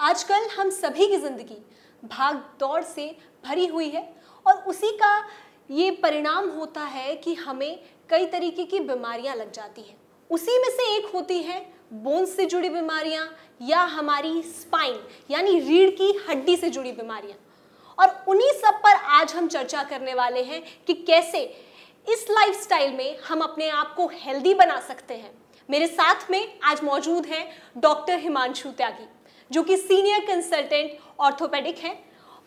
आजकल हम सभी की ज़िंदगी भाग दौड़ से भरी हुई है और उसी का ये परिणाम होता है कि हमें कई तरीके की बीमारियां लग जाती हैं उसी में से एक होती है बोन्स से जुड़ी बीमारियां या हमारी स्पाइन यानी रीढ़ की हड्डी से जुड़ी बीमारियां और उन्हीं सब पर आज हम चर्चा करने वाले हैं कि कैसे इस लाइफस्टाइल में हम अपने आप को हेल्दी बना सकते हैं मेरे साथ में आज मौजूद हैं डॉक्टर हिमांशु त्यागी जो कि सीनियर कंसल्टेंट ऑर्थोपेडिक हैं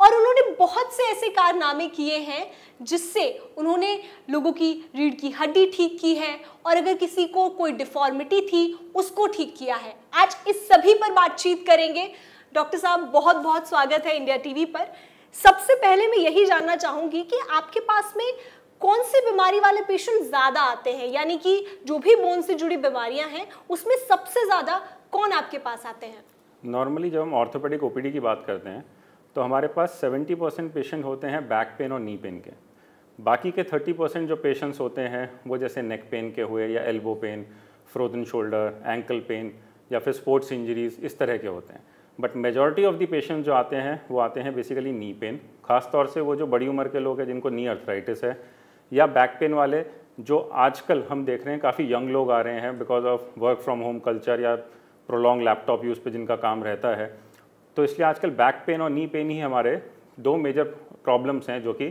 और उन्होंने बहुत से ऐसे कारनामे किए हैं जिससे उन्होंने लोगों की रीढ़ की हड्डी ठीक की है और अगर किसी को कोई डिफॉर्मिटी थी उसको ठीक किया है आज इस सभी पर बातचीत करेंगे डॉक्टर साहब बहुत बहुत स्वागत है इंडिया टीवी पर सबसे पहले मैं यही जानना चाहूंगी कि आपके पास में कौन सी बीमारी वाले पेशेंट ज़्यादा आते हैं यानी कि जो भी बोन से जुड़ी बीमारियां हैं उसमें सबसे ज़्यादा कौन आपके पास आते हैं नॉर्मली जब हम ऑर्थोपेडिक ओपीडी की बात करते हैं तो हमारे पास 70 परसेंट पेशेंट होते हैं बैक पेन और नी पेन के बाकी के 30 परसेंट जो पेशेंट्स होते हैं वो जैसे नेक पेन के हुए या elbow pain frozen shoulder ankle pain या फिर स्पोर्ट्स इंजरीज इस तरह के होते हैं but majority of the patient जो आते हैं वो आते हैं बेसिकली नी पेन खासतौर से वो जो बड़ी उम्र के लोग हैं जिनको नी अर्थराइटिस है या बैक पेन वाले जो आजकल हम देख रहे हैं काफ़ी यंग लोग आ रहे हैं because of work from home culture या प्रोलॉन्ग लैपटॉप यूज़ पे जिनका काम रहता है तो इसलिए आजकल बैक पेन और नी पेन ही हमारे दो मेजर प्रॉब्लम्स हैं जो कि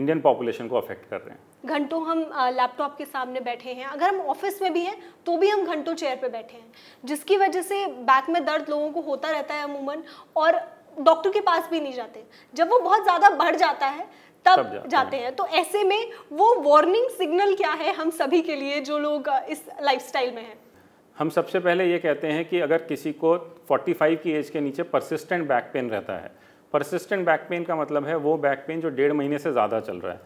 इंडियन पॉपुलेशन को अफेक्ट कर रहे हैं घंटों हम लैपटॉप के सामने बैठे हैं अगर हम ऑफिस में भी हैं तो भी हम घंटों चेयर पे बैठे हैं जिसकी वजह से बैक में दर्द लोगों को होता रहता है अमूमन और डॉक्टर के पास भी नहीं जाते जब वो बहुत ज़्यादा बढ़ जाता है तब, तब जाते, जाते हैं।, हैं तो ऐसे में वो वार्निंग सिग्नल क्या है हम सभी के लिए जो लोग इस लाइफस्टाइल में हैं हम सबसे पहले ये कहते हैं कि अगर किसी को 45 की एज के नीचे परसिस्टेंट बैक पेन रहता है परसिस्टेंट बैक पेन का मतलब है वो बैक पेन जो डेढ़ महीने से ज़्यादा चल रहा है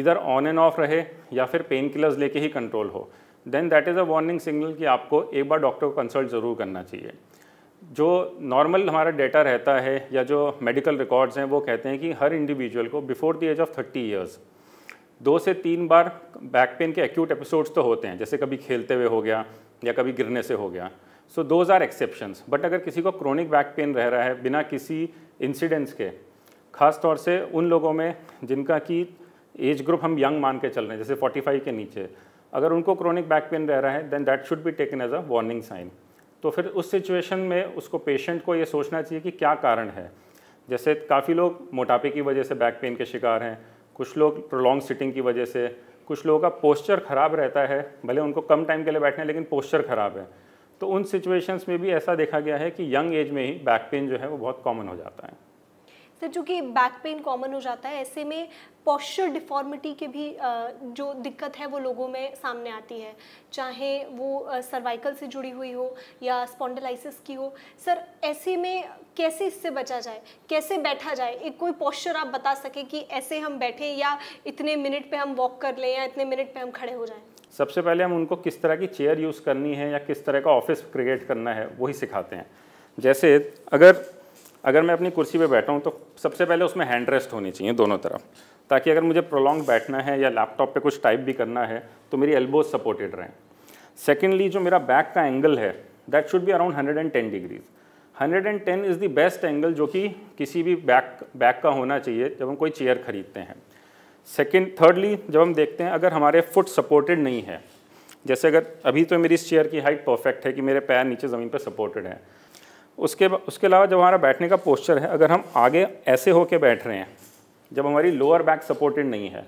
इधर ऑन एंड ऑफ रहे या फिर पेन किलर्स लेके ही कंट्रोल हो then that is a warning signal कि आपको एक बार डॉक्टर को कंसल्ट ज़रूर करना चाहिए जो नॉर्मल हमारा डेटा रहता है या जो मेडिकल रिकॉर्ड्स हैं वो कहते हैं कि हर इंडिविजुअल को before the age of thirty years दो से तीन बार बैक पेन के एक्यूट एपिसोड्स तो होते हैं जैसे कभी खेलते हुए हो गया या कभी गिरने से हो गया so those are exceptions but अगर किसी को क्रोनिक बैक पेन रह रहा है बिना किसी इंसिडेंट्स के ख़ास तौर से उन लोगों में जिनका कि एज ग्रुप हम यंग मान के चल रहे हैं जैसे 45 के नीचे अगर उनको क्रोनिक बैक पेन रह रहा है then that should be taken as a warning sign तो फिर उस सिचुएशन में उसको पेशेंट को ये सोचना चाहिए कि क्या कारण है जैसे काफ़ी लोग मोटापे की वजह से बैक पेन के शिकार हैं कुछ लोग प्रोलॉन्ग सिटिंग की वजह से कुछ लोगों का पोस्चर ख़राब रहता है भले उनको कम टाइम के लिए बैठना है लेकिन पोस्चर ख़राब है तो उन सिचुएशंस में भी ऐसा देखा गया है कि यंग एज में ही बैक पेन जो है वो बहुत कॉमन हो जाता है सर चूँकि बैक पेन कॉमन हो जाता है ऐसे में पॉस्चर डिफॉर्मिटी के भी जो दिक्कत है वो लोगों में सामने आती है चाहे वो सर्वाइकल से जुड़ी हुई हो या स्पॉन्डलाइसिस की हो सर ऐसे में कैसे इससे बचा जाए कैसे बैठा जाए एक कोई पॉस्चर आप बता सके कि ऐसे हम बैठें या इतने मिनट पे हम वॉक कर लें या इतने मिनट पे हम खड़े हो जाएं सबसे पहले हम उनको किस तरह की चेयर यूज़ करनी है या किस तरह का ऑफिस क्रिएट करना है वही सिखाते हैं जैसे अगर अगर मैं अपनी कुर्सी पे बैठा हूँ तो सबसे पहले उसमें हैंड रेस्ट होनी चाहिए दोनों तरफ ताकि अगर मुझे प्रोलॉन्ग बैठना है या लैपटॉप पे कुछ टाइप भी करना है तो मेरी एल्बोज सपोर्टेड रहें सेकेंडली जो मेरा बैक का एंगल है that should be around hundred and ten degrees hundred and ten is the best angle जो कि किसी भी बैक बैक का होना चाहिए जब हम कोई चेयर खरीदते हैं सेकेंड थर्डली जब हम देखते हैं अगर हमारे फुट सपोर्टेड नहीं है जैसे अगर अभी तो मेरी इस चेयर की हाइट परफेक्ट है कि मेरे पैर नीचे ज़मीन पर सपोर्टेड हैं उसके उसके अलावा जब हमारा बैठने का पोस्चर है अगर हम आगे ऐसे होके बैठ रहे हैं जब हमारी लोअर बैक सपोर्टेड नहीं है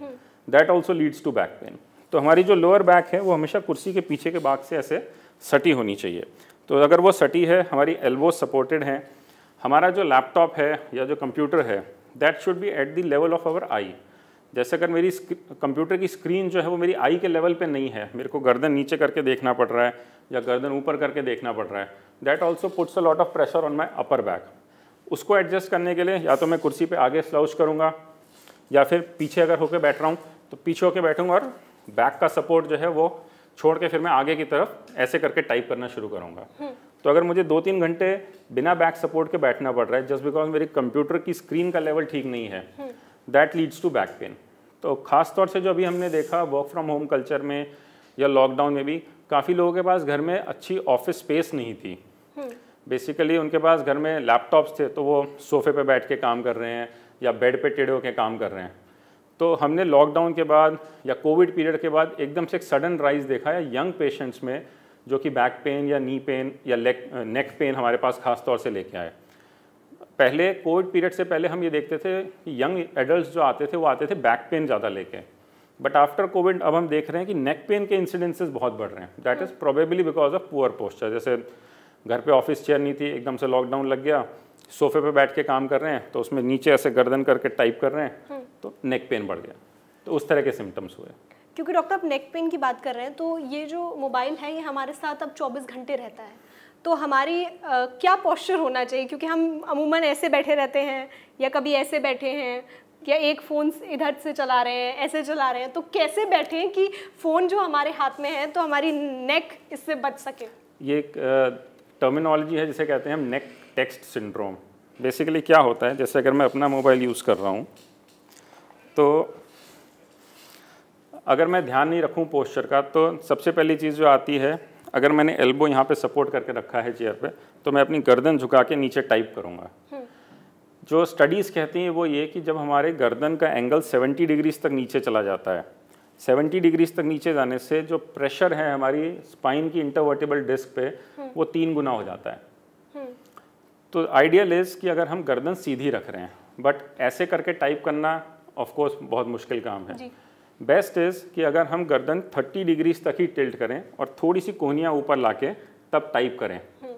that also leads to back pain तो हमारी जो लोअर बैक है वो हमेशा कुर्सी के पीछे के बाग से ऐसे सटी होनी चाहिए तो अगर वो सटी है हमारी एल्बो सपोर्टेड है हमारा जो लैपटॉप है या जो कंप्यूटर है that should be at the level of our eye जैसे अगर मेरी कंप्यूटर की स्क्रीन जो है वो मेरी आई के लेवल पे नहीं है मेरे को गर्दन नीचे करके देखना पड़ रहा है या गर्दन ऊपर करके देखना पड़ रहा है that also puts a lot of pressure on my upper back उसको एडजस्ट करने के लिए या तो मैं कुर्सी पे आगे स्लाउच करूँगा या फिर पीछे अगर होकर बैठ रहा हूँ तो पीछे होकर बैठूँगा और बैक का सपोर्ट जो है वो छोड़ के फिर मैं आगे की तरफ ऐसे करके टाइप करना शुरू करूँगा हम्म। तो अगर मुझे दो तीन घंटे बिना बैक सपोर्ट के बैठना पड़ रहा है जस्ट बिकॉज मेरी कंप्यूटर की स्क्रीन का लेवल ठीक नहीं है hmm. That leads to back pain तो ख़ास तौर से जो अभी हमने देखा वर्क फ्रॉम होम कल्चर में या लॉकडाउन में भी काफ़ी लोगों के पास घर में अच्छी ऑफिस स्पेस नहीं थी बेसिकली हम्म। उनके पास घर में लैपटॉप्स थे तो वो सोफे पे बैठ के काम कर रहे हैं या बेड पे टेढ़े होकर काम कर रहे हैं तो हमने लॉकडाउन के बाद या कोविड पीरियड के बाद एकदम से एक सडन राइज देखा है यंग पेशेंट्स में जो कि बैक पेन या नी पेन या लेग नेक पेन हमारे पास खास तौर से लेके आए पहले कोविड पीरियड से पहले हम ये देखते थे कि यंग एडल्ट जो आते थे वो आते थे बैक पेन ज़्यादा लेके बट आफ्टर कोविड अब हम देख रहे हैं कि नेक पेन के इंसिडेंसेस बहुत बढ़ रहे हैं that is probably because of poor posture जैसे घर पे ऑफिस चेयर नहीं थी एकदम से लॉकडाउन लग गया सोफे पे बैठ के काम कर रहे हैं तो उसमें नीचे ऐसे गर्दन करके टाइप कर रहे हैं हम्म। तो नेक पेन बढ़ गया तो उस तरह के सिम्टम्स हुए क्योंकि डॉक्टर आप नेक पेन की बात कर रहे हैं तो ये जो मोबाइल है ये हमारे साथ अब 24 घंटे रहता है तो हमारी क्या पोस्चर होना चाहिए क्योंकि हम अमूमन ऐसे बैठे रहते हैं या कभी ऐसे बैठे हैं या एक फ़ोन इधर से चला रहे हैं ऐसे चला रहे हैं तो कैसे बैठे कि फ़ोन जो हमारे हाथ में है तो हमारी नेक इससे बच सके ये एक टर्मिनोलॉजी है जिसे कहते हैं हम नेक टेक्स्ट सिंड्रोम बेसिकली क्या होता है जैसे अगर मैं अपना मोबाइल यूज़ कर रहा हूँ तो अगर मैं ध्यान नहीं रखूँ पोस्चर का तो सबसे पहली चीज़ जो आती है अगर मैंने एल्बो यहाँ पे सपोर्ट करके रखा है चेयर पे तो मैं अपनी गर्दन झुका के नीचे टाइप करूँगा हम्म। जो स्टडीज़ कहती हैं वो ये कि जब हमारे गर्दन का एंगल 70 डिग्रीज तक नीचे चला जाता है 70 डिग्रीज तक नीचे जाने से जो प्रेशर है हमारी स्पाइन की इंटरवर्टेबल डिस्क पे हम्म। वो तीन गुना हो जाता है हम्म। तो आइडियल इज़ कि अगर हम गर्दन सीधी रख रहे हैं बट ऐसे करके टाइप करना ऑफकोर्स बहुत मुश्किल काम है बेस्ट इज़ कि अगर हम गर्दन 30 डिग्रीज तक ही टिल्ट करें और थोड़ी सी कोहनियाँ ऊपर ला तब टाइप करें हम्म।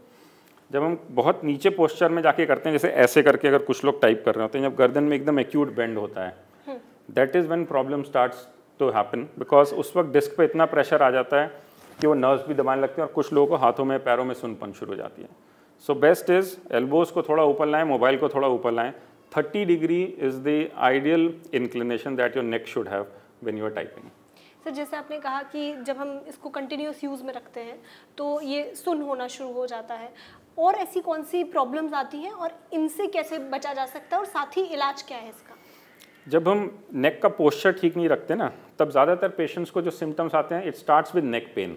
जब हम बहुत नीचे पोस्चर में जाके करते हैं जैसे ऐसे करके अगर कुछ लोग टाइप कर रहे होते हैं जब गर्दन में एकदम एक्यूट बेंड होता है that is when problem start to happen because उस वक्त डिस्क पर इतना प्रेशर आ जाता है कि वो नर्व्स भी दबाने लगते हैं और कुछ लोगों को हाथों में पैरों में सुनपन शुरू हो जाती है सो बेस्ट इज़ एल्बोज़ को थोड़ा ऊपर लाएं मोबाइल को थोड़ा ऊपर लाएं 30 degree is the ideal inclination that your neck should have when you are typing. Sir जैसे आपने कहा कि जब हम इसको कंटिन्यूस यूज़ में रखते हैं तो ये सुन होना शुरू हो जाता है और ऐसी कौन सी प्रॉब्लम्स आती हैं और इनसे कैसे बचा जा सकता है और साथ ही इलाज क्या है इसका जब हम नेक का पोस्चर ठीक नहीं रखते ना तब ज़्यादातर पेशेंट्स को जो सिम्टम्स आते हैं it starts with neck pain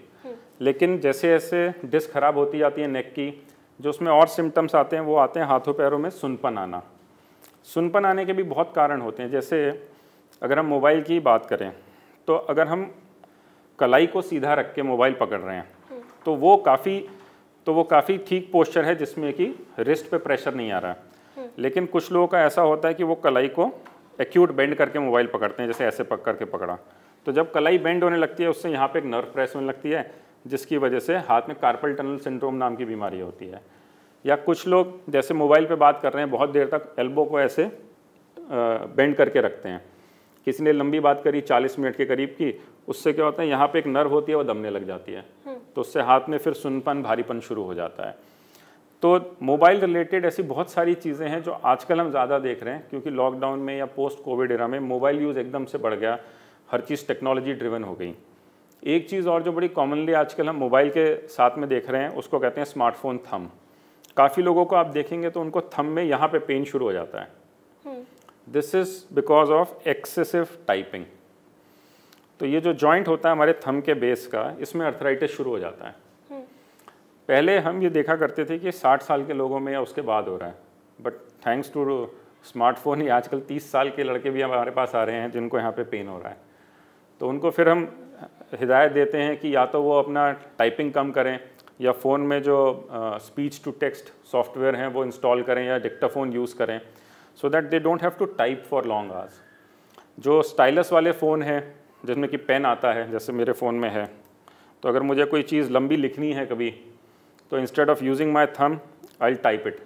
लेकिन जैसे जैसे डिस्क खराब होती जाती है नेक की जो उसमें और सिम्टम्स आते हैं वो आते हैं हाथों पैरों में सुनपन आना सुनपन आने के भी बहुत कारण होते हैं जैसे अगर हम मोबाइल की बात करें तो अगर हम कलाई को सीधा रख के मोबाइल पकड़ रहे हैं हम्म। तो वो काफ़ी तो वो काफ़ी ठीक पोस्चर है जिसमें कि रिस्ट पे प्रेशर नहीं आ रहा है हम्म। लेकिन कुछ लोगों का ऐसा होता है कि वो कलाई को एक्यूट बेंड करके मोबाइल पकड़ते हैं जैसे ऐसे पक करके पकड़ा तो जब कलाई बेंड होने लगती है उससे यहाँ पे एक नर्व प्रेस होने लगती है जिसकी वजह से हाथ में कार्पल टनल सिंड्रोम नाम की बीमारी होती है या कुछ लोग जैसे मोबाइल पे बात कर रहे हैं बहुत देर तक एल्बो को ऐसे बेंड करके रखते हैं किसी ने लंबी बात करी चालीस मिनट के करीब की उससे क्या होता है यहाँ पे एक नर्व होती है वो दमने लग जाती है हम्म। तो उससे हाथ में फिर सुनपन भारीपन शुरू हो जाता है तो मोबाइल रिलेटेड ऐसी बहुत सारी चीज़ें हैं जो आजकल हम ज़्यादा देख रहे हैं क्योंकि लॉकडाउन में या पोस्ट कोविड एरा में मोबाइल यूज़ एकदम से बढ़ गया हर चीज़ टेक्नोलॉजी ड्रिवन हो गई एक चीज़ और जो बड़ी कॉमनली आजकल हम मोबाइल के साथ में देख रहे हैं उसको कहते हैं स्मार्टफोन थम काफ़ी लोगों को आप देखेंगे तो उनको थम में यहाँ पे पेन शुरू हो जाता है hmm. This is because of excessive typing तो ये जो जॉइंट होता है हमारे थम के बेस का इसमें अर्थराइटिस शुरू हो जाता है हम्म। पहले हम ये देखा करते थे कि 60 साल के लोगों में या उसके बाद हो रहा है बट थैंक्स टू स्मार्टफोन ही आजकल 30 साल के लड़के भी हमारे पास आ रहे हैं जिनको यहाँ पे पेन हो रहा है तो उनको फिर हम हिदायत देते हैं कि या तो वो अपना टाइपिंग कम करें या फ़ोन में जो स्पीच टू टेक्स्ट सॉफ्टवेयर हैं वो इंस्टॉल करें या डिक्टाफोन यूज़ करें so that they don't have to type for long hours जो स्टाइलस वाले फ़ोन हैं जिसमें कि पेन आता है जैसे मेरे फ़ोन में है तो अगर मुझे कोई चीज़ लंबी लिखनी है कभी तो instead of using my thumb I type it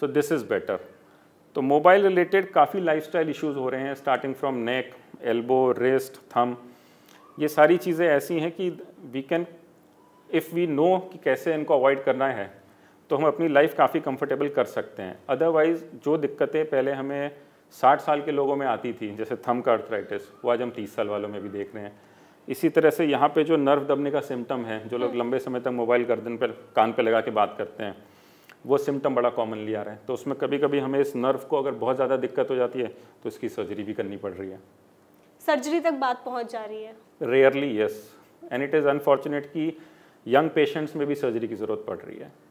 so this is better तो मोबाइल रिलेटेड काफ़ी लाइफ स्टाइल इशूज़ हो रहे हैं starting from neck elbow rest thumb ये सारी चीज़ें ऐसी हैं कि we can if we know कि कैसे इनको अवॉइड करना है तो हम अपनी लाइफ काफ़ी कंफर्टेबल कर सकते हैं अदरवाइज़ जो दिक्कतें पहले हमें 60 साल के लोगों में आती थी जैसे थम का अर्थराइटिस वो आज हम 30 साल वालों में भी देख रहे हैं इसी तरह से यहाँ पे जो नर्व दबने का सिम्टम है जो लोग हम्म। लंबे समय तक मोबाइल गर्दन पर कान पर लगा के बात करते हैं वो सिम्टम बड़ा कॉमनली आ रहा है तो उसमें कभी कभी हमें इस नर्व को अगर बहुत ज़्यादा दिक्कत हो जाती है तो इसकी सर्जरी भी करनी पड़ रही है सर्जरी तक बात पहुँच जा रही है rarely yes and it is unfortunate कि यंग पेशेंट्स में भी सर्जरी की ज़रूरत पड़ रही है